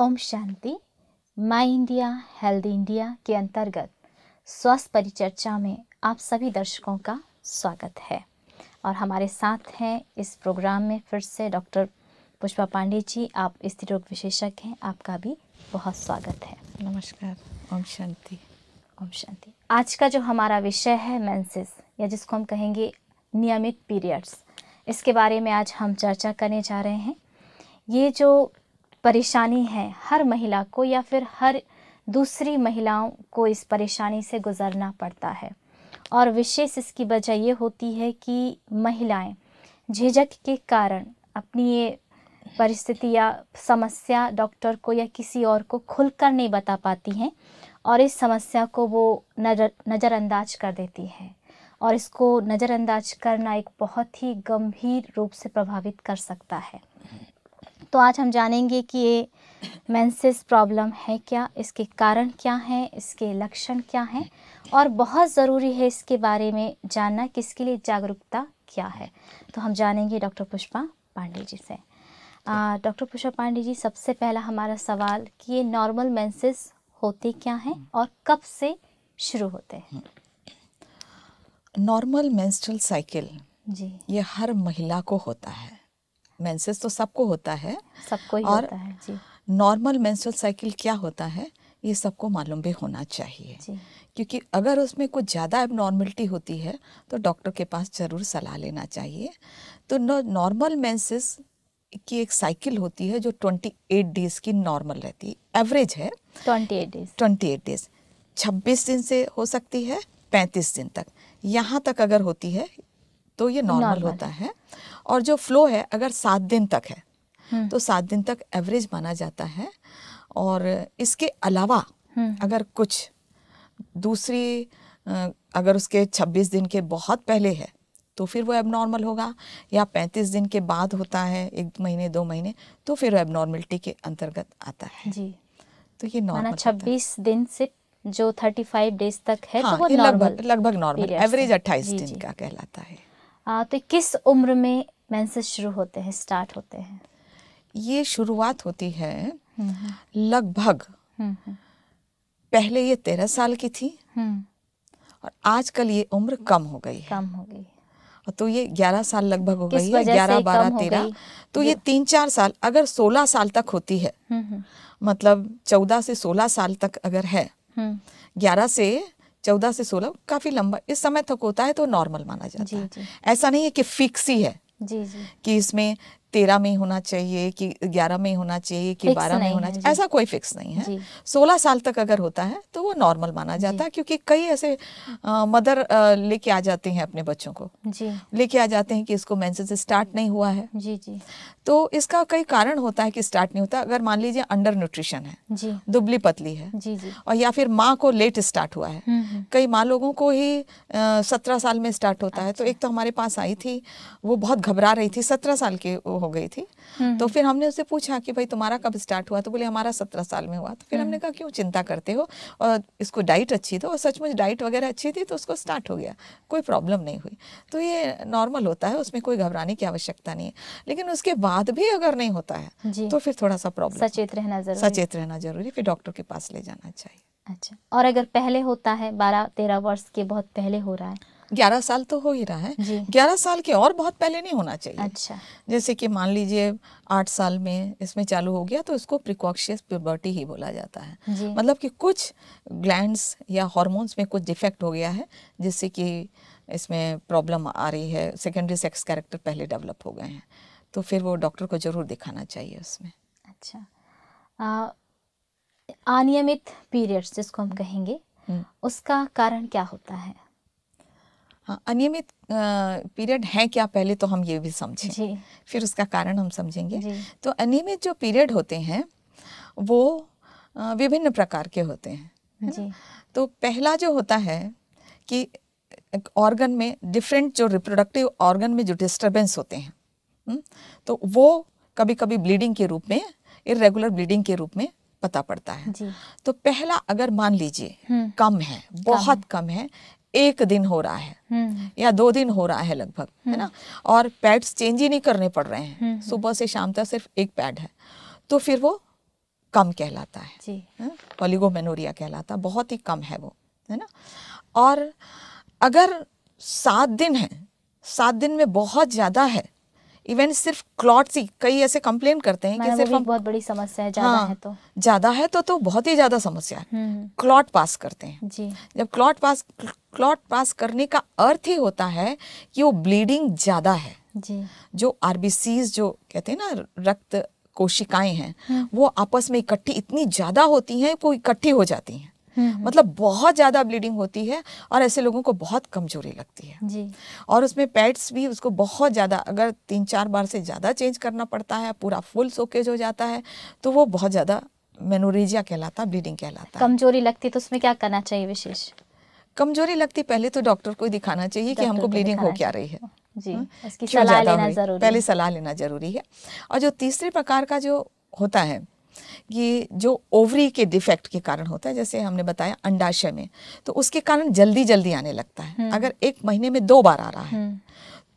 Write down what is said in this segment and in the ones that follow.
ओम शांति my India healthy India के अंतर्गत स्वास्थ्य परिचर्चा में आप सभी दर्शकों का स्वागत है और हमारे साथ हैं इस प्रोग्राम में फिर से डॉक्टर पुष्पा पांडे जी आप स्त्री रोग विशेषज्ञ हैं आपका भी बहुत स्वागत है नमस्कार ओम शांति ओम शांति आज का जो हमारा विषय है मेंसेस या जिसको हम कहेंगे नियमित पीरियड्स इसके बारे में आज हम चर्चा करने जा रहे हैं ये जो परेशानी है हर महिला को या फिर हर दूसरी महिलाओं को इस परेशानी से गुजरना पड़ता है और विशेष इसकी वजह ये होती है कि महिलाएं झिझक के कारण अपनी ये परिस्थिति या समस्या डॉक्टर को या किसी और को खुलकर नहीं बता पाती हैं और इस समस्या को वो नज़र नज़रअंदाज कर देती है और इसको नज़रअंदाज करना एक बहुत ही गंभीर रूप से प्रभावित कर सकता है तो आज हम जानेंगे कि ये मैंसेस प्रॉब्लम है क्या इसके कारण क्या हैं इसके लक्षण क्या हैं और बहुत ज़रूरी है इसके बारे में जानना किसके लिए जागरूकता क्या है तो हम जानेंगे डॉक्टर पुष्पा पांडे जी से डॉक्टर पुष्पा पांडे जी सबसे पहला हमारा सवाल कि ये नॉर्मल मैंसिस होते क्या हैं और कब से शुरू होते हैं नॉर्मल मेंस्ट्रुअल साइकिल जी ये हर महिला को होता है मेंसेस तो सबको होता है सबको ही और होता है जी नॉर्मल मेंस्ट्रुअल साइकिल क्या होता है ये सबको मालूम भी होना चाहिए क्योंकि अगर उसमें कुछ ज़्यादा एबनॉर्मलिटी होती है तो डॉक्टर के पास ज़रूर सलाह लेना चाहिए तो नॉर्मल मेंसेस की एक साइकिल होती है जो 28 डेज की नॉर्मल रहती है एवरेज है 28 डेज 28 डेज 26 दिन से हो सकती है 35 दिन तक यहाँ तक अगर होती है तो ये नॉर्मल होता है और जो फ्लो है अगर सात दिन तक है हम्म। तो सात दिन तक एवरेज माना जाता है और इसके अलावा हम्म। अगर कुछ दूसरी अगर उसके 26 दिन के बहुत पहले है तो फिर वो एबनॉर्मल होगा या 35 दिन के बाद होता है एक महीने दो महीने तो फिर एबनॉर्मलिटी के अंतर्गत आता है जी तो ये नॉर्मल छब्बीस दिन से जो 35 डेज तक है तो हाँ, तो वो लगभग लगभग नॉर्मल एवरेज 28 दिन का कहलाता है आ, तो किस उम्र में मेंसेस शुरू होते हैं स्टार्ट होते हैं ये शुरुआत होती है हम्म, हम्म। लगभग हम्म, पहले ये तेरह साल की थी और आजकल ये उम्र कम हो गई कम हो गई तो ये ग्यारह साल लगभग हो गई है ग्यारह बारह तेरह तो ये तीन चार साल अगर सोलह साल तक होती है मतलब चौदह से सोलह साल तक अगर है ग्यारह से चौदह से सोलह काफी लंबा इस समय तक होता है तो नॉर्मल माना जाता जी, है जी. ऐसा नहीं है कि फिक्स ही है जी जी कि इसमें तेरह में होना चाहिए कि ग्यारह में होना चाहिए कि बारह में होना चाहिए ऐसा कोई फिक्स नहीं है सोलह साल तक अगर होता है तो वो नॉर्मल माना जाता है क्योंकि कई ऐसे आ, मदर लेके आ जाते हैं अपने बच्चों को लेके आ जाते हैं कि इसको मैंसेज स्टार्ट नहीं हुआ है जी जी तो इसका कई कारण होता है कि स्टार्ट नहीं होता अगर मान लीजिए अंडर न्यूट्रिशन है दुबली पतली है जी जी और या फिर माँ को लेट स्टार्ट हुआ है हम्म, हम्म। कई माँ लोगों को ही सत्रह साल में स्टार्ट होता है तो अच्छा। एक तो हमारे पास आई थी वो बहुत घबरा रही थी सत्रह साल के हो गई थी हम्म, तो हम्म। फिर हमने उससे पूछा कि भाई तुम्हारा कब स्टार्ट हुआ तो बोले हमारा सत्रह साल में हुआ तो फिर हम्म। हमने कहा क्यों चिंता करते हो और इसको डाइट अच्छी थी और सचमुच डाइट वगैरह अच्छी थी तो उसको स्टार्ट हो गया कोई प्रॉब्लम नहीं हुई तो ये नॉर्मल होता है उसमें कोई घबराने की आवश्यकता नहीं है लेकिन उसके बाद भी अगर नहीं होता है तो फिर थोड़ा सा प्रॉब्लम सचेत रहना जरूरी सचेत रहना जरूरी फिर डॉक्टर के पास ले जाना चाहिए अच्छा और अगर पहले होता है बारह तेरह वर्ष के बहुत पहले हो रहा है ग्यारह साल तो हो ही रहा है ग्यारह साल के और बहुत पहले नहीं होना चाहिए अच्छा जैसे कि मान लीजिए आठ साल में इसमें चालू हो गया तो इसको प्रिकॉक्शियस प्योबर्टी ही बोला जाता है मतलब कि कुछ ग्लैंड्स या हॉर्मोन्स में कुछ डिफेक्ट हो गया है जिससे कि इसमें प्रॉब्लम आ रही है सेकेंडरी सेक्स कैरेक्टर पहले डेवलप हो गए हैं तो फिर वो डॉक्टर को ज़रूर दिखाना चाहिए उसमें अच्छा अनियमित पीरियड्स जिसको हम कहेंगे हम्म। उसका कारण क्या होता है अनियमित पीरियड है क्या पहले तो हम ये भी समझें फिर उसका कारण हम समझेंगे तो अनियमित जो पीरियड होते हैं वो विभिन्न प्रकार के होते हैं जी। तो पहला जो होता है कि ऑर्गन में डिफरेंट जो रिप्रोडक्टिव ऑर्गन में जो डिस्टरबेंस होते हैं हम्म, तो वो कभी कभी ब्लीडिंग के रूप में इरेगुलर ब्लीडिंग के रूप में पता पड़ता है तो पहला अगर मान लीजिए हम्म। कम है बहुत कम, कम है एक दिन हो रहा है हम्म। या दो दिन हो रहा है लगभग है हम्म। ना और पैड्स चेंज ही नहीं करने पड़ रहे हैं हम्म, सुबह से शाम तक सिर्फ एक पैड है तो फिर वो कम कहलाता है मेनोरिया कहलाता बहुत ही कम है वो है ना और अगर सात दिन है सात दिन में बहुत ज़्यादा है इवन सिर्फ क्लॉट्स ही कई ऐसे कंप्लेन करते हैं कि सिर्फ हम, बहुत बड़ी समस्या है ज्यादा हाँ, है तो ज्यादा है तो तो बहुत ही ज्यादा समस्या है क्लॉट हम्म, पास हम्म। करते हैं जी जब क्लॉट पास क्लॉट पास करने का अर्थ ही होता है कि वो ब्लीडिंग ज्यादा है जी जो आरबीसीज जो कहते हैं ना रक्त कोशिकाएं हैं हम्म। वो आपस में इकट्ठी इतनी ज्यादा होती हैं वो इकट्ठी हो जाती हैं मतलब बहुत ज़्यादा ब्लीडिंग होती है और ऐसे लोगों को बहुत कमजोरी लगती है जी और उसमें पैड्स भी उसको बहुत ज़्यादा अगर तीन चार बार से ज़्यादा चेंज करना पड़ता है पूरा फुल सोकेज हो जाता है तो वो बहुत ज़्यादा मेनोरेजिया कहलाता ब्लीडिंग कहलाता कमजोरी लगती तो उसमें क्या करना चाहिए विशेष कमजोरी लगती पहले तो डॉक्टर को दिखाना चाहिए कि हमको ब्लीडिंग हो क्या रही है जी हम्म? सलाह लेना जरूरी पहले सलाह लेना जरूरी है और जो तीसरे प्रकार का जो होता है ये जो ओवरी के डिफेक्ट के कारण होता है जैसे हमने बताया अंडाशय में तो उसके कारण जल्दी जल्दी आने लगता है हम्म। अगर एक महीने में दो बार आ रहा है हम्म।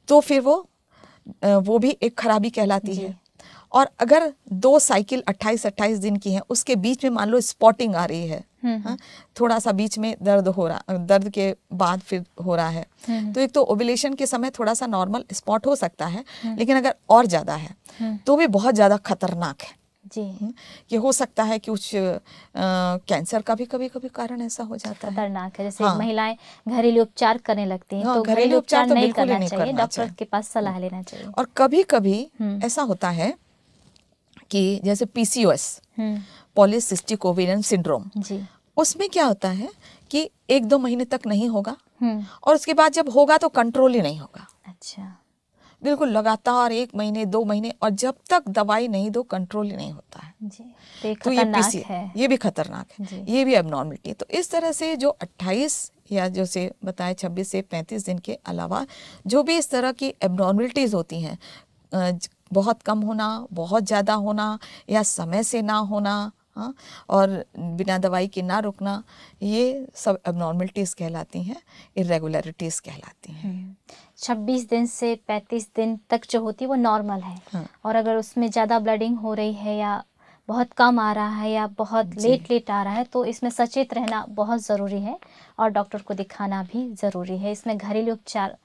तो फिर वो वो भी एक खराबी कहलाती है और अगर दो साइकिल 28 28 दिन की है उसके बीच में मान लो स्पॉटिंग आ रही है हम्म, हाँ, थोड़ा सा बीच में दर्द हो रहा दर्द के बाद फिर हो रहा है तो एक तो ओबिलेशन के समय थोड़ा सा नॉर्मल स्पॉट हो सकता है लेकिन अगर और ज़्यादा है तो भी बहुत ज़्यादा खतरनाक है जी कि हो सकता है कि उस कैंसर का भी कभी कभी कारण ऐसा हो जाता है खतरनाक है जैसे हाँ। महिलाएं घरेलू उपचार करने लगती हैं हाँ, तो घरेलू उपचार तो नहीं करना चाहिए डॉक्टर के पास सलाह लेना चाहिए और कभी कभी हम्म। ऐसा होता है कि जैसे पीसीओएस पॉलिसिस्टिक ओवेरियन सिंड्रोम उसमें क्या होता है कि एक दो महीने तक नहीं होगा हम्म। और उसके बाद जब होगा तो कंट्रोल ही नहीं होगा अच्छा बिल्कुल लगातार एक महीने दो महीने और जब तक दवाई नहीं दो कंट्रोल ही नहीं होता है जी, तो ये तो पीसी है ये भी खतरनाक है ये भी एबनॉर्मलिटी है तो इस तरह से जो 28 या जो से बताए 26 से 35 दिन के अलावा जो भी इस तरह की एबनॉर्मलिटीज़ होती हैं बहुत कम होना बहुत ज़्यादा होना या समय से ना होना हाँ और बिना दवाई के ना रुकना ये सब एबनॉर्मलिटीज़ कहलाती हैं इरेगुलरिटीज़ कहलाती हैं हम्म। 26 दिन से 35 दिन तक जो होती है वो नॉर्मल है हाँ। और अगर उसमें ज़्यादा ब्लडिंग हो रही है या बहुत कम आ रहा है या बहुत लेट लेट आ रहा है तो इसमें सचेत रहना बहुत ज़रूरी है और डॉक्टर को दिखाना भी ज़रूरी है इसमें घरेलू उपचार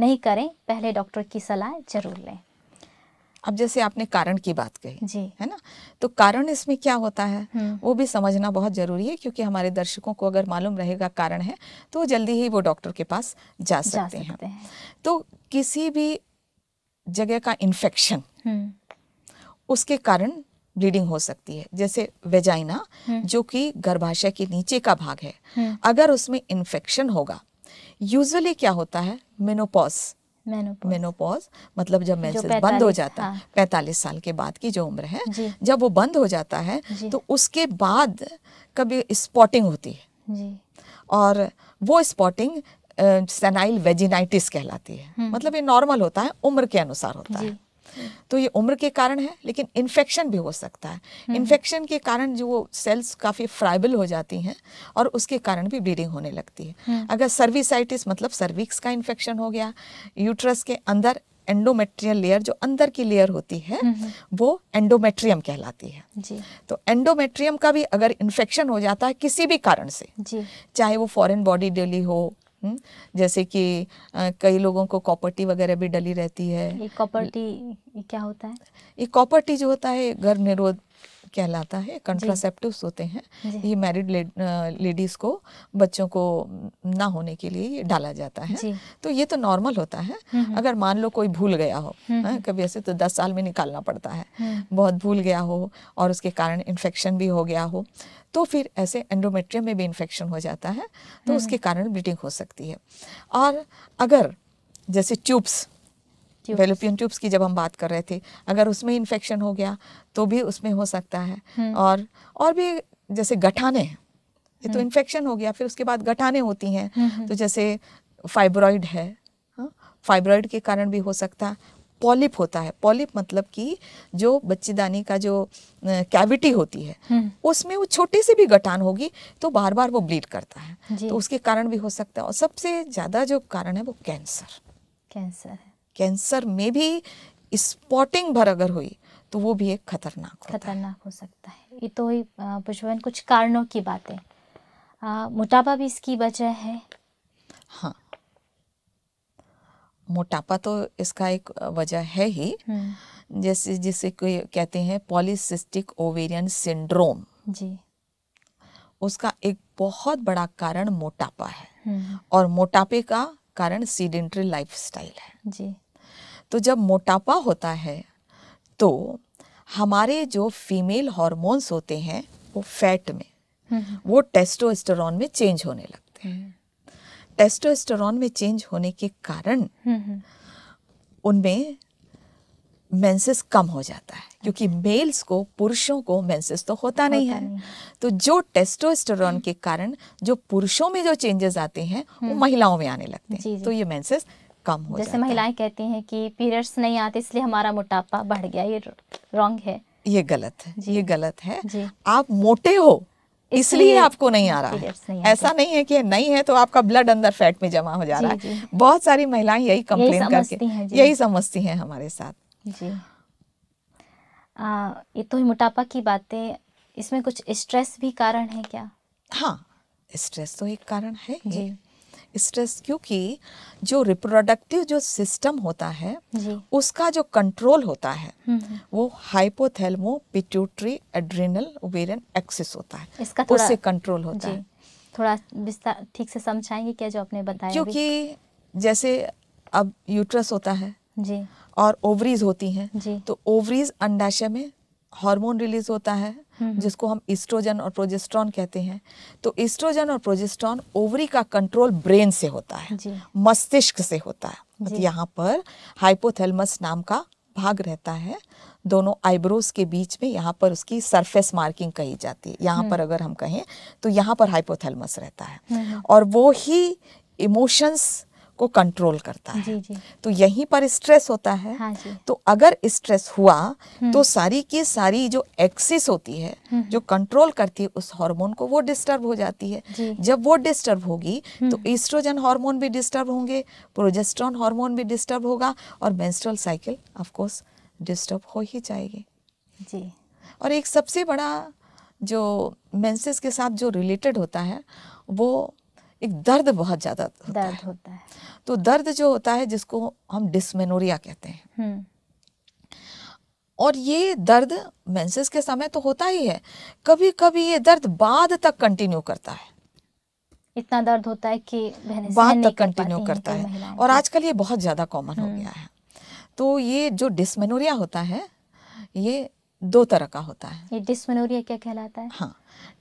नहीं करें पहले डॉक्टर की सलाह ज़रूर लें अब जैसे आपने कारण की बात कही जी है ना तो कारण इसमें क्या होता है हम्म। वो भी समझना बहुत जरूरी है क्योंकि हमारे दर्शकों को अगर मालूम रहेगा कारण है तो जल्दी ही वो डॉक्टर के पास जा सकते, जा सकते हैं।, हैं तो किसी भी जगह का इन्फेक्शन हम्म। उसके कारण ब्लीडिंग हो सकती है जैसे वेजाइना हम्म। जो कि गर्भाशय के नीचे का भाग है अगर उसमें इन्फेक्शन होगा यूजुअली क्या होता है मेनोपॉज मेनोपॉज मतलब जब मेंसेस बंद हो जाता है पैतालीस हाँ। पैंतालीस साल के बाद की जो उम्र है जब वो बंद हो जाता है तो उसके बाद कभी स्पॉटिंग होती है और वो स्पॉटिंग सेनाइल वेजिनाइटिस कहलाती है हम्म। मतलब ये नॉर्मल होता है उम्र के अनुसार होता है तो ये उम्र के कारण है लेकिन इन्फेक्शन भी हो सकता है इन्फेक्शन हम्म, हम्म। के कारण जो वो सेल्स काफ़ी फ्राइबल हो जाती हैं और उसके कारण भी ब्लीडिंग होने लगती है हम्म। अगर सर्विसाइटिस मतलब सर्विक्स का इन्फेक्शन हो गया यूट्रस के अंदर एंडोमेट्रियल लेयर जो अंदर की लेयर होती है वो एंडोमेट्रियम कहलाती है जी। तो एंडोमेट्रियम का भी अगर इन्फेक्शन हो जाता है किसी भी कारण से जी। चाहे वो फॉरेन बॉडी डेली हो हम्म, जैसे कि कई लोगों को कॉपर्टी वगैरह भी डली रहती है ये कॉपर्टी क्या होता है ये कॉपर्टी जो होता है गर्भ निरोध कहलाता है कंट्रासेप्टिव्स होते हैं ये मैरिड लेडीज को बच्चों को ना होने के लिए डाला जाता है तो ये तो नॉर्मल होता है अगर मान लो कोई भूल गया हो हाँ, कभी ऐसे तो दस साल में निकालना पड़ता है बहुत भूल गया हो और उसके कारण इन्फेक्शन भी हो गया हो तो फिर ऐसे एंडोमेट्रियम में भी इन्फेक्शन हो जाता है तो उसके कारण ब्लीडिंग हो सकती है और अगर जैसे ट्यूब्स वेलोपियन ट्यूब्स की जब हम बात कर रहे थे अगर उसमें इन्फेक्शन हो गया तो भी उसमें हो सकता है हम्म। और और भी जैसे गठाने ये तो इन्फेक्शन हम्म। हो गया फिर उसके बाद गठाने होती हैं हम्म, तो जैसे फाइब्रॉइड है फाइब्रॉइड हाँ, के कारण भी हो सकता है पॉलिप होता है पॉलिप मतलब कि जो बच्चेदानी का जो कैविटी होती है उसमें वो छोटी सी भी गठान होगी तो बार बार वो ब्लीड करता है तो उसके कारण भी हो सकता है और सबसे ज़्यादा जो कारण है वो कैंसर कैंसर है कैंसर में भी स्पॉटिंग भर अगर हुई तो वो भी एक खतरनाक खतरनाक हो सकता है ये तो पुष्पन कुछ कारणों की बात है मोटापा भी इसकी वजह है हाँ मोटापा तो इसका एक वजह है ही हम्म। जैसे जिसे कोई कहते हैं पॉलिसिस्टिक ओवेरियन सिंड्रोम जी उसका एक बहुत बड़ा कारण मोटापा है हम्म। और मोटापे का कारण सीडेंट्री लाइफस्टाइल है जी तो जब मोटापा होता है तो हमारे जो फीमेल हॉर्मोन्स होते हैं वो फैट में हम्म, हम्म। वो टेस्टोस्टेरॉन में चेंज होने लगते हैं टेस्टोस्टेरॉन हम्म। में चेंज होने के कारण उनमें मेंसेस कम हो जाता है क्योंकि मेल्स अच्छा। को पुरुषों को मेंसेस तो होता नहीं होता है नहीं। तो जो टेस्टोस्टेरॉन के कारण जो पुरुषों में जो चेंजेस आते हैं वो महिलाओं में आने लगते हैं तो ये मेंसेस कम हो जैसे महिलाएं कहती हैं कि पीरियड्स नहीं आते इसलिए हमारा मोटापा बढ़ गया ये रॉन्ग है ये गलत है ये गलत है आप मोटे हो इसलिए आपको नहीं आ रहा है नहीं ऐसा नहीं है कि नहीं है तो आपका ब्लड अंदर फैट में जमा हो जा रहा है बहुत सारी महिलाएं यही कंप्लेन करके यही समझती हैं हमारे साथ जी ये तो मोटापा की बातें इसमें कुछ स्ट्रेस भी कारण है क्या हाँ स्ट्रेस तो एक कारण है जी स्ट्रेस क्योंकि जो रिप्रोडक्टिव जो सिस्टम होता है उसका जो कंट्रोल होता है हम्म, हम्म। वो hypothalamo pituitary adrenal ovarian axis होता है इसका उससे कंट्रोल होता है थोड़ा विस्तार ठीक से समझाएंगे क्या जो आपने बताया क्योंकि जैसे अब यूट्रस होता है जी और ओवरीज होती हैं तो ओवरीज अंडाशय में हार्मोन रिलीज होता है हम्म, हम्म। जिसको हम इस्ट्रोजन और प्रोजेस्ट्रॉन कहते हैं तो इस्ट्रोजन और प्रोजेस्ट्रॉन ओवरी का कंट्रोल ब्रेन से होता है मस्तिष्क से होता है तो यहाँ पर हाइपोथेलमस नाम का भाग रहता है दोनों आईब्रोज के बीच में यहाँ पर उसकी सरफेस मार्किंग कही जाती है यहाँ पर हम्म। अगर हम कहें तो यहाँ पर हाइपोथेलमस रहता है और वो ही इमोशंस को कंट्रोल करता है जी जी। तो यहीं पर स्ट्रेस होता है हाँ जी। तो अगर स्ट्रेस हुआ हम्म। तो सारी की सारी जो एक्सिस होती है हम्म। जो कंट्रोल करती है उस हार्मोन को वो डिस्टर्ब हो जाती है जब वो डिस्टर्ब होगी हम्म। तो ईस्ट्रोजन हार्मोन भी डिस्टर्ब होंगे प्रोजेस्ट्रॉन हार्मोन भी डिस्टर्ब होगा और मेंस्ट्रुअल साइकिल ऑफकोर्स डिस्टर्ब हो ही जाएगी जी और एक सबसे बड़ा जो मेंसेस के साथ जो रिलेटेड होता है वो एक दर्द बहुत ज्यादा होता है। होता है तो दर्द जो होता है जिसको हम डिसमेनोरिया कहते हैं हम्म। और ये दर्द मेंसेस के समय तो होता ही है कभी कभी ये दर्द बाद तक कंटिन्यू करता है इतना दर्द होता है कि बाद तक कंटिन्यू करता है और तो। आजकल ये बहुत ज्यादा कॉमन हो हम्म। गया है तो ये जो डिसमेनोरिया होता है ये दो तरह का होता है ये डिसमेनोरिया क्या कहलाता है हाँ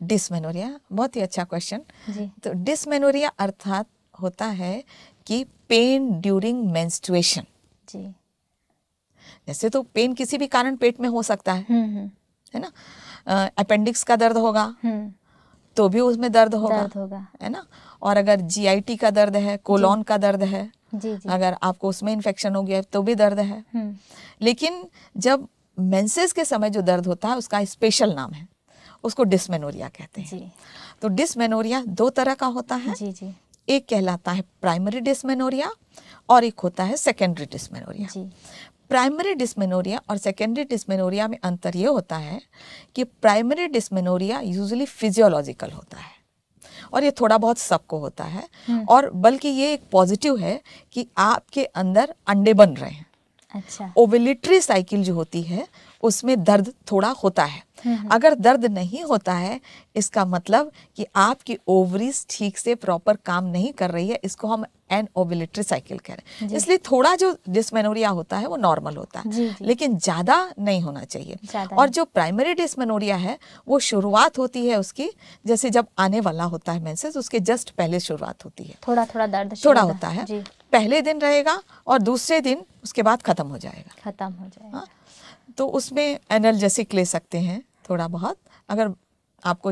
डिसमेनोरिया बहुत ही अच्छा क्वेश्चन तो डिसमेनोरिया अर्थात होता है कि पेन ड्यूरिंग मेंस्ट्रुएशन जी जैसे तो पेन किसी भी कारण पेट में हो सकता है हम्म, हम्म। है ना अपेंडिक्स का दर्द होगा हम्म। तो भी उसमें दर्द होगा दर्द होगा है ना और अगर जीआईटी का दर्द है कोलोन का दर्द है जी जी। अगर आपको उसमें इन्फेक्शन हो गया तो भी दर्द है लेकिन जब मेंसेस के समय जो दर्द होता है उसका स्पेशल नाम है उसको डिसमेनोरिया कहते हैं तो डिसमेनोरिया दो तरह का होता है जी जी एक कहलाता है प्राइमरी डिसमेनोरिया और एक होता है सेकेंडरी डिसमेनोरिया प्राइमरी डिस्मेनोरिया और सेकेंडरी डिस्मेनोरिया में अंतर यह होता है कि प्राइमरी डिसमेनोरिया यूजली फिजियोलॉजिकल होता है और ये थोड़ा बहुत सबको होता है हम्म। और बल्कि ये एक पॉजिटिव है कि आपके अंदर अंडे बन रहे हैं अच्छा ओवेलेटरी साइकिल जो होती है उसमें दर्द थोड़ा होता है अगर दर्द नहीं होता है इसका मतलब कि आपकी ओवरीज ठीक से प्रॉपर काम नहीं कर रही है इसको हम एन ओविलिट्री साइकिल कह रहे हैं इसलिए थोड़ा जो डिसमेनोरिया होता है वो नॉर्मल होता है जी, जी. लेकिन ज़्यादा नहीं होना चाहिए और जो प्राइमरी डिस्मेनोरिया है वो शुरुआत होती है उसकी जैसे जब आने वाला होता है मैंसेज उसके जस्ट पहले शुरुआत होती है थोड़ा थोड़ा दर्द थोड़ा होता है पहले दिन रहेगा और दूसरे दिन उसके बाद ख़त्म हो जाएगा ख़त्म हो जाएगा हाँ, तो उसमें एनर्जेसिक ले सकते हैं थोड़ा बहुत अगर आपको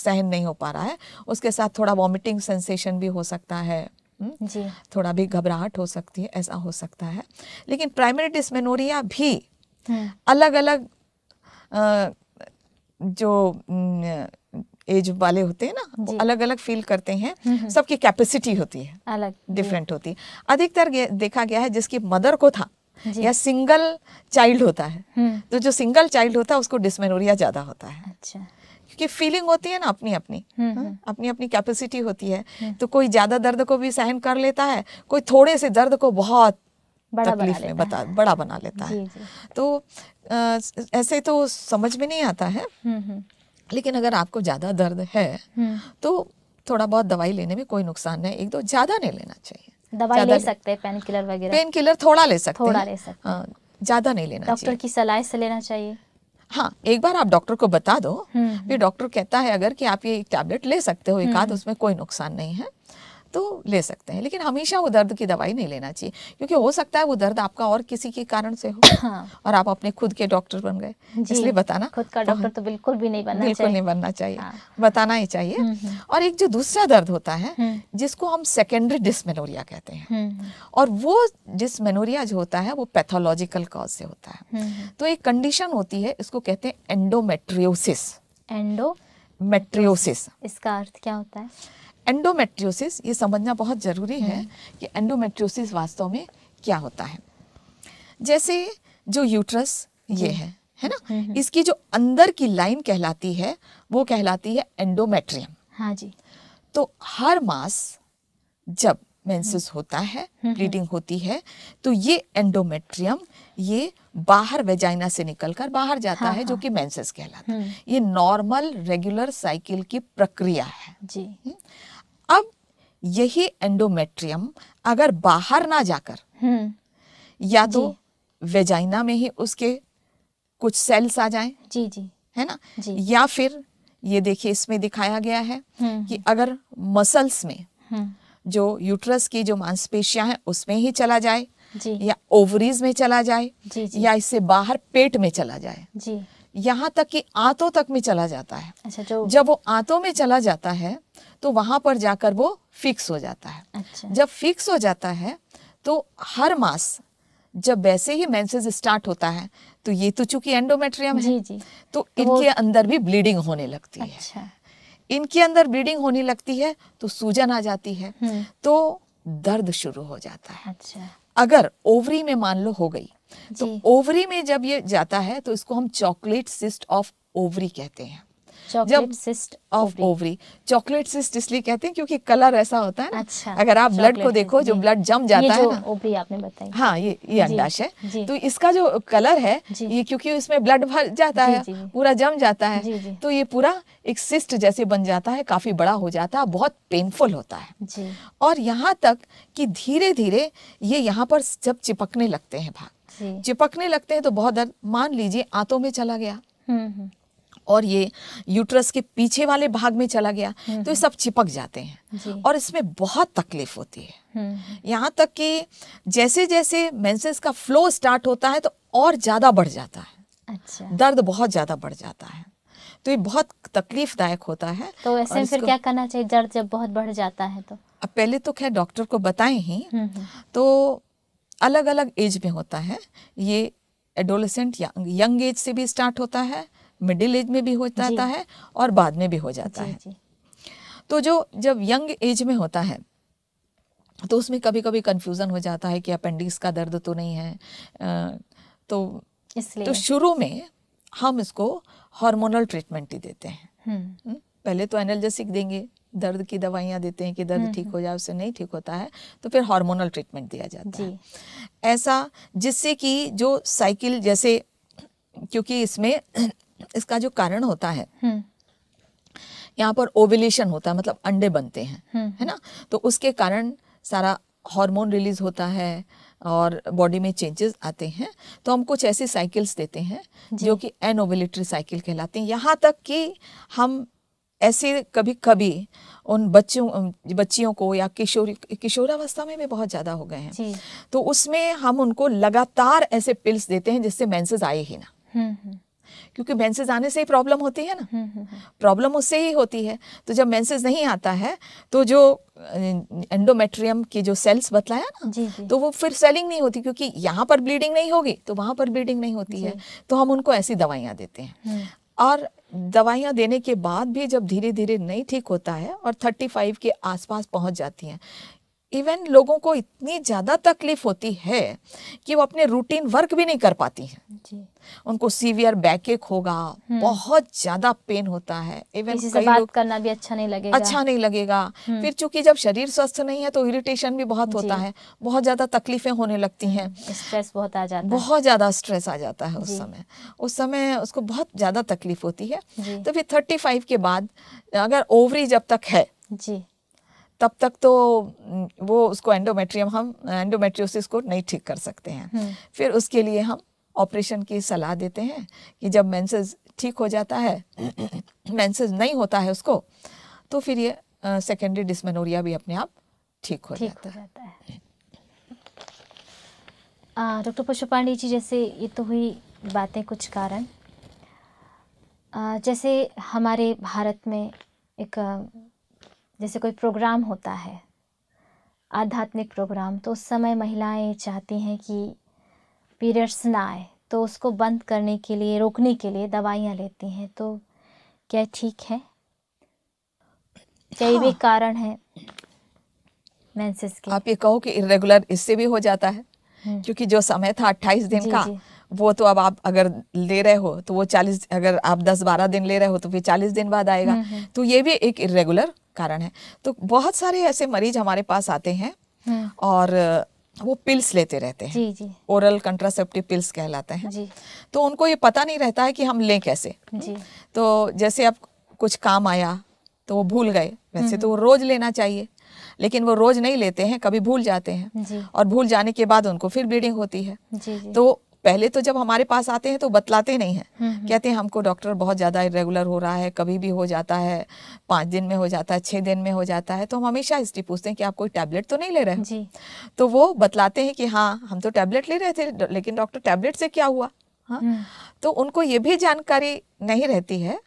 सहन नहीं हो पा रहा है उसके साथ थोड़ा वॉमिटिंग सेंसेशन भी हो सकता है हम्म, जी थोड़ा भी घबराहट हो सकती है ऐसा हो सकता है लेकिन प्राइमरी डिस्मेनोरिया भी हम्म। अलग अलग जो एज वाले होते हैं ना वो अलग अलग फील करते हैं हम्म, हम्म। सबकी कैपेसिटी होती है अलग डिफरेंट होती है अधिकतर देखा गया है जिसकी मदर को था या सिंगल चाइल्ड होता है हम्म। तो जो सिंगल चाइल्ड होता है उसको डिसमेनोरिया ज्यादा होता है अच्छा क्योंकि फीलिंग होती है ना अपनी अपनी अपनी अपनी कैपेसिटी होती है तो कोई ज्यादा दर्द को भी सहन कर लेता है कोई थोड़े से दर्द को बहुत बड़ा तकलीफ में बता बड़ा बना लेता है तो आ, ऐसे तो समझ में नहीं आता है लेकिन अगर आपको ज़्यादा दर्द है हम्म। तो थोड़ा बहुत दवाई लेने में कोई नुकसान नहीं एक दो ज़्यादा नहीं लेना चाहिए दवाई ले सकते हैं पेन किलर वगैरह पेन किलर थोड़ा ले सकते थोड़ा ले सकते हाँ, ज़्यादा नहीं लेना डॉक्टर की सलाह से लेना चाहिए हाँ एक बार आप डॉक्टर को बता दो हम्म। फिर डॉक्टर कहता है अगर कि आप ये टैबलेट ले सकते हो एक आध हम्म। उसमें कोई नुकसान नहीं है तो ले सकते हैं लेकिन हमेशा वो दर्द की दवाई नहीं लेना चाहिए क्योंकि हो सकता है वो दर्द आपका और किसी के कारण से हो हाँ। और आप अपने खुद के डॉक्टर बन गए इसलिए बताना खुद का डॉक्टर तो, तो बिल्कुल भी नहीं बनना बिल्कुल नहीं बनना चाहिए हाँ। बताना ही चाहिए हम्म, हम्म। और एक जो दूसरा दर्द होता है हम्म। जिसको हम सेकेंडरी डिसमेनोरिया कहते हैं और वो डिसमेनोरिया जो होता है वो पैथोलॉजिकल कॉज से होता है तो एक कंडीशन होती है इसको कहते हैं एंडोमेट्रियोसिस एंडो एंडोमेट्रियोसिस इसका अर्थ क्या होता है एंडोमेट्रियोसिस ये समझना बहुत ज़रूरी है हम्म। कि एंडोमेट्रियोसिस वास्तव में क्या होता है जैसे जो यूट्रस ये है है ना हम्म, हम्म। इसकी जो अंदर की लाइन कहलाती है वो कहलाती है एंडोमेट्रियम हाँ जी तो हर मास जब मेंसेस हम्म। होता है ब्लीडिंग हम्म, हम्म। होती है तो ये एंडोमेट्रियम ये बाहर वेजाइना से निकलकर बाहर जाता हाँ, है जो हाँ। कि मेंसेस कहलाता है ये नॉर्मल रेगुलर साइकिल की प्रक्रिया है जी अब यही एंडोमेट्रियम अगर बाहर ना जाकर या तो वेजाइना में ही उसके कुछ सेल्स आ जाएं जी जी है ना जी या फिर ये देखिए इसमें दिखाया गया है कि अगर मसल्स में जो यूट्रस की जो मांसपेशियां हैं उसमें ही चला जाए जी। या ओवरीज में चला जाए जी, जी। या इससे बाहर पेट में चला जाए जी। यहाँ तक कि आंतों तक में चला जाता है अच्छा, जो... जब वो आंतों में चला जाता है तो वहां पर जाकर वो फिक्स हो जाता है अच्छा। जब फिक्स हो जाता है तो हर मास जब वैसे ही मेंसेस स्टार्ट होता है तो ये तो चूंकि एंडोमेट्रियम है जी, जी। तो, तो इनके अंदर भी ब्लीडिंग होने लगती अच्छा। है इनके अंदर ब्लीडिंग होने लगती है तो सूजन आ जाती है हम्म। तो दर्द शुरू हो जाता है अच्छा। अगर ओवरी में मान लो हो गई तो ओवरी में जब ये जाता है तो इसको हम चॉकलेट सिस्ट ऑफ ओवरी कहते हैं जब cyst of ovary chocolate cyst इसलिए कहते हैं क्योंकि कलर ऐसा होता है अच्छा अगर आप ब्लड को देखो जो ब्लड जम जाता है ओवरी आपने बताया हाँ ये ये अंडाशय तो इसका जो कलर है ये क्योंकि इसमें ब्लड भर जाता है पूरा जम जाता है तो ये पूरा एक सिस्ट जैसे बन जाता है काफी बड़ा हो जाता है बहुत पेनफुल होता है और यहाँ तक कि धीरे धीरे ये यहाँ पर जब चिपकने लगते हैं भाग चिपकने लगते हैं तो बहुत दर्द मान लीजिए आंतों में चला गया हम्म, हम्म। और ये यूट्रस के पीछे वाले भाग में चला गया हम्म, तो ये हम्म। सब चिपक जाते हैं और इसमें बहुत तकलीफ होती है हम्म, यहाँ तक कि जैसे जैसे मेंसेस का फ्लो स्टार्ट होता है तो और ज़्यादा बढ़ जाता है अच्छा दर्द बहुत ज़्यादा बढ़ जाता है तो ये बहुत तकलीफ दायक होता है तो ऐसे में फिर क्या करना चाहिए दर्द जब बहुत बढ़ जाता है तो अब पहले तो खैर डॉक्टर को बताएं ही तो अलग अलग एज में होता है ये एडोलेसेंट यंग एज से भी स्टार्ट होता है मिडिल एज में भी हो जाता है और बाद में भी हो जाता जी, है जी. तो जो जब यंग एज में होता है तो उसमें कभी कभी कंफ्यूजन हो जाता है कि अपेंडिक्स का दर्द तो नहीं है तो इसलिए तो शुरू में हम इसको हार्मोनल ट्रीटमेंट ही देते हैं हम्म। हम्म, पहले तो एनर्जेसिक देंगे दर्द की दवाइयाँ देते हैं कि दर्द हम्म, ठीक हो जाए उससे नहीं ठीक होता है तो फिर हार्मोनल ट्रीटमेंट दिया जाता है ऐसा जिससे कि जो साइकिल जैसे क्योंकि इसमें इसका जो कारण होता है हम्म। यहाँ पर ओविलेशन होता है मतलब अंडे बनते हैं हम्म। है ना तो उसके कारण सारा हार्मोन रिलीज होता है और बॉडी में चेंजेस आते हैं तो हम कुछ ऐसी साइकिल्स देते हैं जो कि एनोविलेटरी साइकिल कहलाते हैं यहाँ तक कि हम ऐसे कभी कभी उन बच्चों बच्चियों को या किशोर किशोरावस्था में भी बहुत ज़्यादा हो गए हैं तो उसमें हम उनको लगातार ऐसे पिल्स देते हैं जिससे मैंसेज आए ही ना हम्म, क्योंकि मेंसेस आने से ही प्रॉब्लम होती है ना प्रॉब्लम हम्म, हम्म, हम्म। उससे ही होती है तो जब मेंसेस नहीं आता है तो जो एंडोमेट्रियम की जो सेल्स बतलाया ना जी, जी. तो वो फिर सेलिंग नहीं होती क्योंकि यहाँ पर ब्लीडिंग नहीं होगी तो वहाँ पर ब्लीडिंग नहीं होती है तो हम उनको ऐसी दवाइयाँ देते हैं और दवाइयाँ देने के बाद भी जब धीरे धीरे नहीं ठीक होता है और थर्टी के आसपास पहुँच जाती हैं इवन लोगों को इतनी ज़्यादा तकलीफ होती है कि वो अपने रूटीन वर्क भी नहीं कर पाती हैं उनको सीवियर बैकेक होगा हम्म। बहुत ज़्यादा पेन होता है इवन कई बात करना भी अच्छा नहीं लगेगा अच्छा नहीं लगेगा हम्म। फिर चूंकि जब शरीर स्वस्थ नहीं है तो इरिटेशन भी बहुत होता है बहुत ज़्यादा तकलीफें होने लगती हैं स्ट्रेस हम्म। बहुत आ जाता है बहुत ज़्यादा स्ट्रेस आ जाता है उस समय उस समय उसको बहुत ज़्यादा तकलीफ होती है तो फिर थर्टी फाइव के बाद अगर ओवरी जब तक है जी तब तक तो वो उसको एंडोमेट्रियम हम एंडोमेट्रियोसिस को नहीं ठीक कर सकते हैं हम्म। फिर उसके लिए हम ऑपरेशन की सलाह देते हैं कि जब मेंसेस ठीक हो जाता है मेंसेस नहीं होता है उसको तो फिर ये सेकेंडरी डिस्मेनोरिया भी अपने आप ठीक हो ठीक जाता, हो जाता है डॉक्टर पशु पांडे जी जैसे ये तो हुई बातें कुछ कारण आ, जैसे हमारे भारत में एक जैसे कोई प्रोग्राम होता है आध्यात्मिक प्रोग्राम तो उस समय महिलाएं चाहती हैं कि पीरियड्स ना आए तो उसको बंद करने के लिए रोकने के लिए दवाइयाँ लेती हैं तो क्या ठीक है कई हाँ। भी कारण है मेंसेस के आप ये कहो कि इरेगुलर इससे भी हो जाता है हम्म। क्योंकि जो समय था अट्ठाईस दिन जी, का जी. वो तो अब आप अगर ले रहे हो तो वो चालीस अगर आप दस बारह दिन ले रहे हो तो फिर चालीस दिन बाद आएगा हम्म, हम्म। तो ये भी एक इरेगुलर कारण है तो बहुत सारे ऐसे मरीज हमारे पास आते हैं हाँ। और वो पिल्स लेते रहते हैं ओरल कंट्रासेप्टिव पिल्स कहलाते हैं तो उनको ये पता नहीं रहता है कि हम लें कैसे जी तो जैसे अब कुछ काम आया तो वो भूल गए वैसे हम्म। तो वो रोज लेना चाहिए लेकिन वो रोज नहीं लेते हैं कभी भूल जाते हैं और भूल जाने के बाद उनको फिर ब्लीडिंग होती है जी, जी. तो पहले तो जब हमारे पास आते हैं तो बतलाते नहीं हैं हम्म, हम्म। कहते हैं हमको डॉक्टर बहुत ज़्यादा इरेगुलर हो रहा है कभी भी हो जाता है पाँच दिन में हो जाता है छः दिन में हो जाता है तो हम हमेशा हिस्ट्री पूछते हैं कि आप कोई टैबलेट तो नहीं ले रहे जी। तो वो बतलाते हैं कि हाँ हम तो टैबलेट ले रहे थे लेकिन डॉक्टर टैबलेट से क्या हुआ हाँ हम्म। तो उनको ये भी जानकारी नहीं रहती है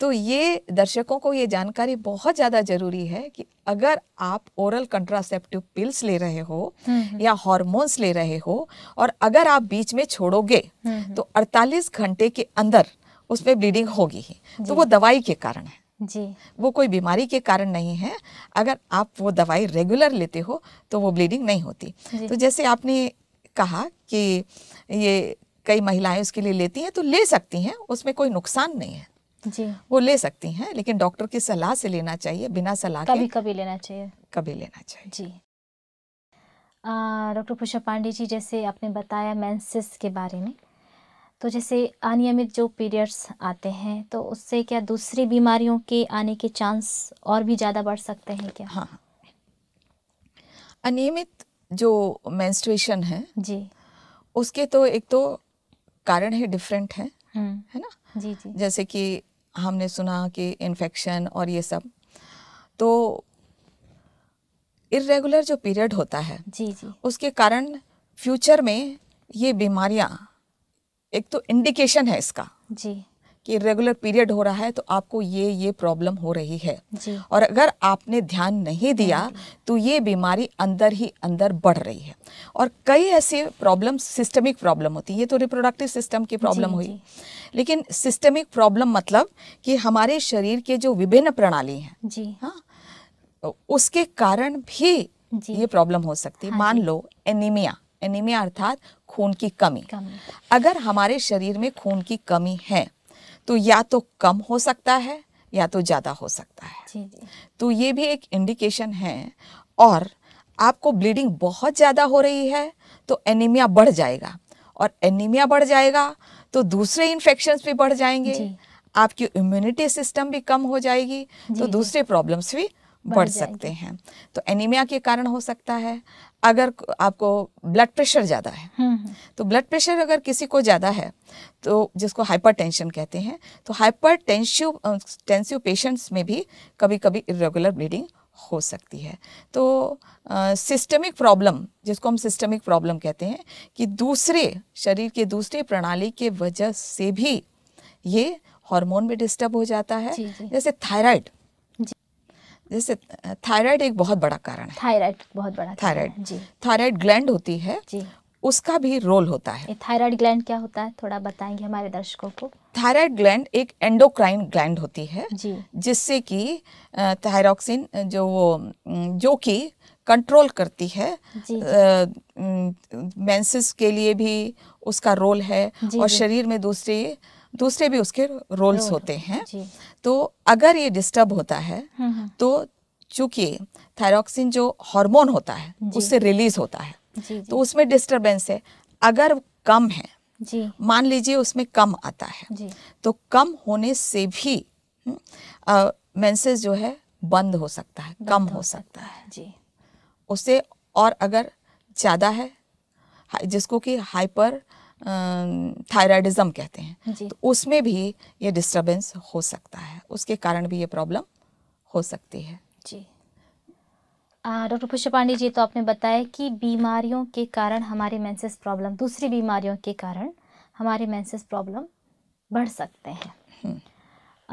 तो ये दर्शकों को ये जानकारी बहुत ज़्यादा ज़रूरी है कि अगर आप ओरल कंट्रासेप्टिव पिल्स ले रहे हो हम्म, हम्म। या हॉर्मोन्स ले रहे हो और अगर आप बीच में छोड़ोगे हम्म, तो 48 घंटे के अंदर उसमें ब्लीडिंग होगी ही तो वो दवाई के कारण है जी वो कोई बीमारी के कारण नहीं है अगर आप वो दवाई रेगुलर लेते हो तो वो ब्लीडिंग नहीं होती तो जैसे आपने कहा कि ये कई महिलाएं उसके लिए लेती हैं तो ले सकती हैं उसमें कोई नुकसान नहीं है जी वो ले सकती हैं लेकिन डॉक्टर की सलाह से लेना चाहिए बिना सलाह कभी कभी लेना चाहिए कभी लेना चाहिए जी डॉक्टर पुष्पा पांडे जी जैसे आपने बताया मेंसेस के बारे में तो जैसे अनियमित जो पीरियड्स आते हैं तो उससे क्या दूसरी बीमारियों के आने के चांस और भी ज़्यादा बढ़ सकते हैं क्या हाँ, हाँ अनियमित जो मेंस्ट्रुएशन है जी उसके तो एक तो कारण है डिफरेंट है हम्म। है ना जी जी जैसे कि हमने सुना कि इन्फेक्शन और ये सब तो इरेगुलर जो पीरियड होता है जी जी उसके कारण फ्यूचर में ये बीमारियां एक तो इंडिकेशन है इसका जी कि रेगुलर पीरियड हो रहा है तो आपको ये ये प्रॉब्लम हो रही है और अगर आपने ध्यान नहीं दिया तो ये बीमारी अंदर ही अंदर बढ़ रही है और कई ऐसी प्रॉब्लम सिस्टमिक प्रॉब्लम होती है ये तो रिप्रोडक्टिव सिस्टम की प्रॉब्लम हुई लेकिन सिस्टमिक प्रॉब्लम मतलब कि हमारे शरीर के जो विभिन्न प्रणाली हैं जी हाँ उसके कारण भी ये प्रॉब्लम हो सकती है हाँ मान लो एनीमिया एनीमिया अर्थात खून की कमी अगर हमारे शरीर में खून की कमी है तो या तो कम हो सकता है या तो ज़्यादा हो सकता है जी जी। तो ये भी एक इंडिकेशन है और आपको ब्लीडिंग बहुत ज़्यादा हो रही है तो एनीमिया बढ़ जाएगा और एनीमिया बढ़ जाएगा तो दूसरे इन्फेक्शंस भी बढ़ जाएंगे आपकी इम्यूनिटी सिस्टम भी कम हो जाएगी तो दूसरे प्रॉब्लम्स भी बढ़ सकते हैं तो एनीमिया के कारण हो सकता है अगर आपको ब्लड प्रेशर ज़्यादा है हम्म, हम्म। तो ब्लड प्रेशर अगर किसी को ज़्यादा है तो जिसको हाइपरटेंशन कहते हैं तो हाइपर टेंसिव पेशेंट्स में भी कभी कभी इरेगुलर ब्लीडिंग हो सकती है तो सिस्टमिक प्रॉब्लम जिसको हम सिस्टमिक प्रॉब्लम कहते हैं कि दूसरे शरीर के दूसरे प्रणाली के वजह से भी ये हार्मोन में डिस्टर्ब हो जाता है जी जी। जैसे थायराइड जैसे थायराइड एक बहुत बड़ा कारण है थायराइड बहुत बड़ा थायराइड जी थायराइड ग्लैंड होती है जी उसका भी रोल होता है थायराइड ग्लैंड क्या होता है थोड़ा बताएंगे हमारे दर्शकों को थायराइड ग्लैंड एक एंडोक्राइन ग्लैंड होती है जी जिससे कि थायरोक्सिन जो वो जो कि कंट्रोल करती है मेंसेस के लिए भी उसका रोल है और शरीर में दूसरी दूसरे भी उसके रोल्स होते हैं तो अगर ये डिस्टर्ब होता है हम्म, हम्म। तो चूंकि थायरॉक्सिन जो हार्मोन होता है उससे रिलीज होता है जी, जी. तो उसमें डिस्टर्बेंस है अगर कम है जी. मान लीजिए उसमें कम आता है जी. तो कम होने से भी मेंसेस हम्म, जो है बंद हो सकता है कम हो, हो सकता है जी उससे और अगर ज़्यादा है जिसको कि हाइपर थायराइडिज्म कहते हैं तो उसमें भी ये डिस्टरबेंस हो सकता है उसके कारण भी ये प्रॉब्लम हो सकती है जी डॉक्टर पुष्य पांडे जी तो आपने बताया कि बीमारियों के कारण हमारे मेंसेस प्रॉब्लम दूसरी बीमारियों के कारण हमारे मेंसेस प्रॉब्लम बढ़ सकते हैं हम्म।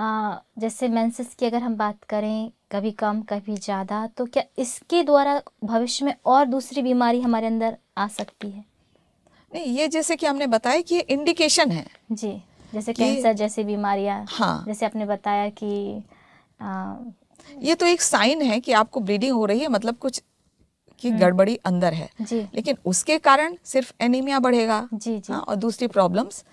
आ, जैसे मेंसेस की अगर हम बात करें कभी कम कभी ज़्यादा तो क्या इसके द्वारा भविष्य में और दूसरी बीमारी हमारे अंदर आ सकती है नहीं ये जैसे कि हमने बताया कि ये इंडिकेशन है जी जैसे कैंसर जैसी बीमारियां हाँ जैसे आपने बताया कि आ, ये तो एक साइन है कि आपको ब्लीडिंग हो रही है मतलब कुछ की हम्म। गड़बड़ी अंदर है जी लेकिन उसके कारण सिर्फ एनीमिया बढ़ेगा जी जी हाँ, और दूसरी प्रॉब्लम्स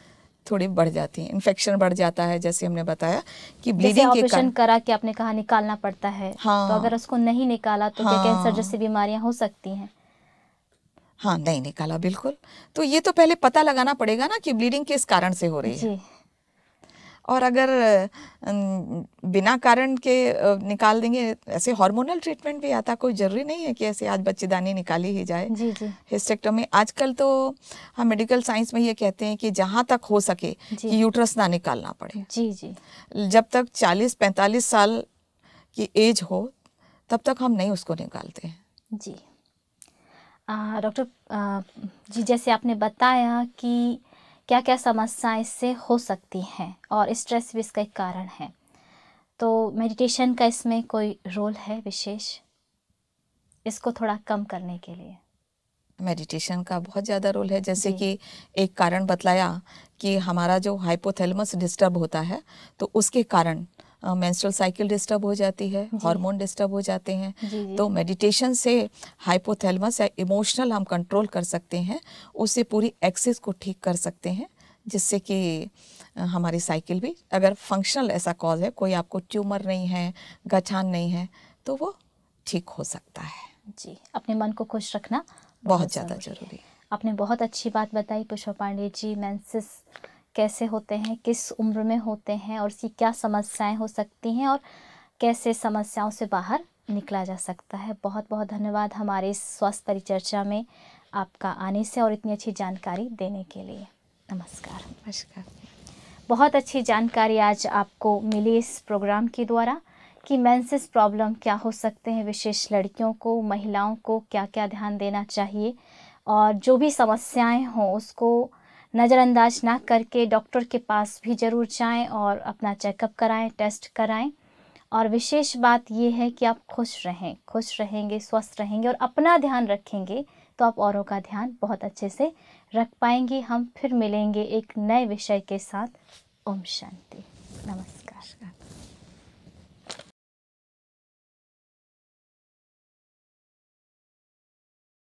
थोड़ी बढ़ जाती है इन्फेक्शन बढ़ जाता है जैसे हमने बताया कि ब्लीडिंग के कारण करा के आपने कहा निकालना पड़ता है तो हाँ, तो अगर उसको नहीं निकाला तो हाँ, कैंसर जैसी बीमारियां हो सकती हैं हाँ नहीं निकाला बिल्कुल तो ये तो पहले पता लगाना पड़ेगा ना कि ब्लीडिंग किस कारण से हो रही है और अगर बिना कारण के निकाल देंगे ऐसे हार्मोनल ट्रीटमेंट भी आता कोई ज़रूरी नहीं है कि ऐसे आज बच्चेदानी निकाली ही जाए जी जी हिस्टेक्टोमी आजकल तो हम मेडिकल साइंस में ये कहते हैं कि जहाँ तक हो सके कि यूट्रस ना निकालना पड़े जी जी जब तक 40-45 साल की एज हो तब तक हम नहीं उसको निकालते हैं जी डॉक्टर जी जैसे आपने बताया कि क्या क्या समस्याएं इससे हो सकती हैं और स्ट्रेस भी इसका एक कारण है तो मेडिटेशन का इसमें कोई रोल है विशेष इसको थोड़ा कम करने के लिए मेडिटेशन का बहुत ज़्यादा रोल है जैसे कि एक कारण बतलाया कि हमारा जो हाइपोथैलेमस डिस्टर्ब होता है तो उसके कारण मेंस्ट्रुअल साइकिल डिस्टर्ब हो जाती है हार्मोन डिस्टर्ब हो जाते हैं तो मेडिटेशन से हाइपोथैलेमस या इमोशनल हम कंट्रोल कर सकते हैं उससे पूरी एक्सेस को ठीक कर सकते हैं जिससे कि हमारी साइकिल भी अगर फंक्शनल ऐसा कॉज है कोई आपको ट्यूमर नहीं है गछान नहीं है तो वो ठीक हो सकता है जी अपने मन को खुश रखना बहुत, बहुत ज़्यादा जरूरी है आपने बहुत अच्छी बात बताई पुष्पा पांडे जी मैंसिस कैसे होते हैं किस उम्र में होते हैं और उसकी क्या समस्याएं हो सकती हैं और कैसे समस्याओं से बाहर निकला जा सकता है बहुत बहुत धन्यवाद हमारे इस स्वास्थ्य परिचर्चा में आपका आने से और इतनी अच्छी जानकारी देने के लिए नमस्कार नमस्कार बहुत अच्छी जानकारी आज आपको मिली इस प्रोग्राम के द्वारा कि मेंसेस प्रॉब्लम क्या हो सकते हैं विशेष लड़कियों को महिलाओं को क्या क्या ध्यान देना चाहिए और जो भी समस्याएं हों उसको नज़रअंदाज ना करके डॉक्टर के पास भी ज़रूर जाएं और अपना चेकअप कराएं टेस्ट कराएं और विशेष बात ये है कि आप खुश रहें खुश रहेंगे स्वस्थ रहेंगे और अपना ध्यान रखेंगे तो आप औरों का ध्यान बहुत अच्छे से रख पाएंगे हम फिर मिलेंगे एक नए विषय के साथ ओम शांति नमस्कार